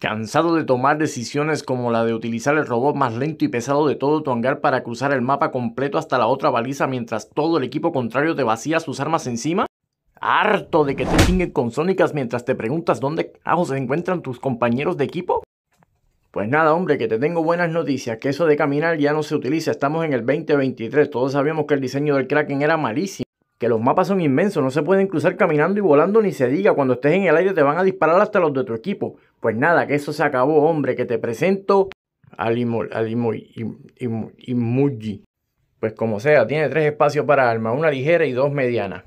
Cansado de tomar decisiones como la de utilizar el robot más lento y pesado de todo tu hangar para cruzar el mapa completo hasta la otra baliza mientras todo el equipo contrario te vacía sus armas encima? ¿Harto de que te chinguen con sónicas mientras te preguntas dónde se encuentran tus compañeros de equipo? Pues nada, hombre, que te tengo buenas noticias, que eso de caminar ya no se utiliza, estamos en el 2023, todos sabíamos que el diseño del Kraken era malísimo que los mapas son inmensos, no se pueden cruzar caminando y volando ni se diga, cuando estés en el aire te van a disparar hasta los de tu equipo. Pues nada, que eso se acabó, hombre, que te presento y Imuji. Pues como sea, tiene tres espacios para armas, una ligera y dos medianas.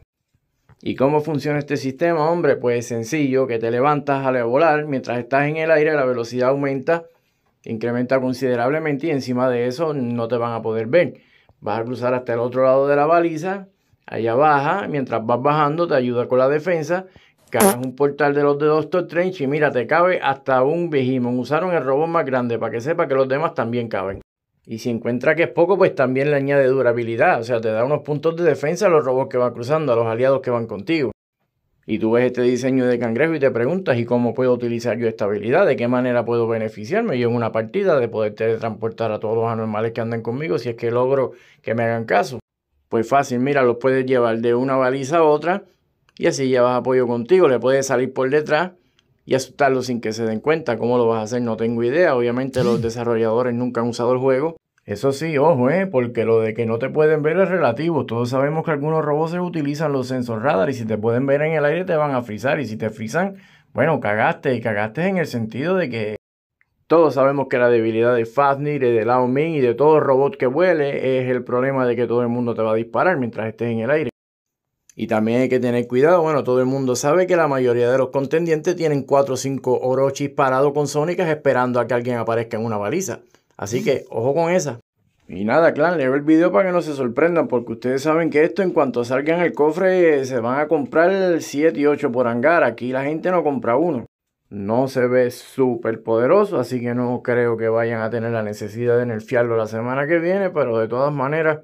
¿Y cómo funciona este sistema, hombre? Pues sencillo, que te levantas al volar, mientras estás en el aire la velocidad aumenta, incrementa considerablemente y encima de eso no te van a poder ver. Vas a cruzar hasta el otro lado de la baliza, Allá baja, mientras vas bajando, te ayuda con la defensa. Cagas un portal de los de Doctor Trench y mira, te cabe hasta un Behemoth. Usaron el robot más grande para que sepa que los demás también caben. Y si encuentra que es poco, pues también le añade durabilidad. O sea, te da unos puntos de defensa a los robots que van cruzando, a los aliados que van contigo. Y tú ves este diseño de cangrejo y te preguntas, ¿y cómo puedo utilizar yo esta habilidad? ¿De qué manera puedo beneficiarme yo en una partida de poder transportar a todos los animales que andan conmigo si es que logro que me hagan caso? Pues fácil, mira, los puedes llevar de una baliza a otra y así llevas apoyo contigo. Le puedes salir por detrás y asustarlo sin que se den cuenta. ¿Cómo lo vas a hacer? No tengo idea. Obviamente los desarrolladores nunca han usado el juego. Eso sí, ojo, eh, porque lo de que no te pueden ver es relativo. Todos sabemos que algunos robots utilizan los sensores radar y si te pueden ver en el aire te van a frizar. Y si te frizan, bueno, cagaste. Y cagaste en el sentido de que todos sabemos que la debilidad de Fafnir de Lao Ming y de todo robot que vuele es el problema de que todo el mundo te va a disparar mientras estés en el aire. Y también hay que tener cuidado, bueno, todo el mundo sabe que la mayoría de los contendientes tienen 4 o 5 Orochis parados con Sónicas esperando a que alguien aparezca en una baliza. Así que ojo con esa. Y nada, clan, leo el video para que no se sorprendan, porque ustedes saben que esto en cuanto salgan el cofre se van a comprar 7 y 8 por hangar. Aquí la gente no compra uno. No se ve súper poderoso, así que no creo que vayan a tener la necesidad de nerfearlo la semana que viene, pero de todas maneras,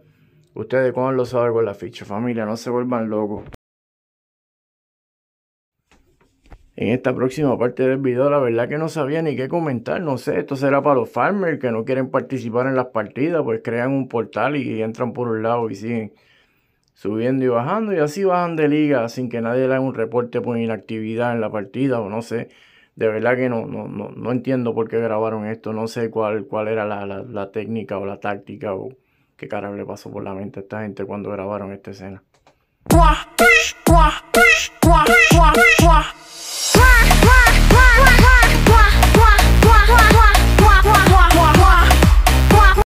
ustedes cuando lo saben con la ficha, familia, no se vuelvan locos. En esta próxima parte del video, la verdad que no sabía ni qué comentar, no sé, esto será para los farmers que no quieren participar en las partidas, pues crean un portal y entran por un lado y siguen subiendo y bajando y así bajan de liga sin que nadie le haga un reporte por inactividad en la partida o no sé de verdad que no, no, no, entiendo por qué grabaron esto, no sé cuál, cuál era la, técnica o la táctica o qué cara le pasó por la mente a esta gente cuando grabaron esta escena.